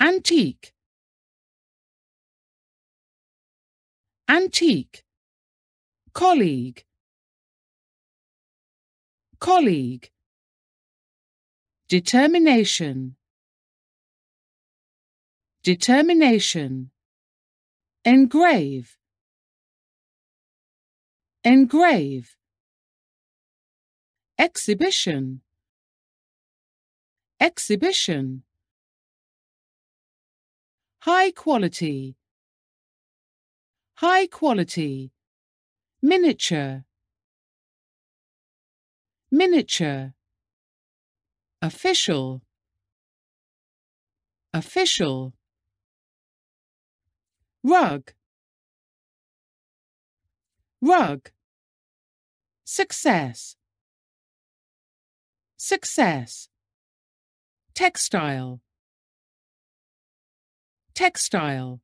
antique antique colleague colleague determination determination engrave engrave exhibition exhibition high quality high quality miniature miniature official official rug rug success success textile textile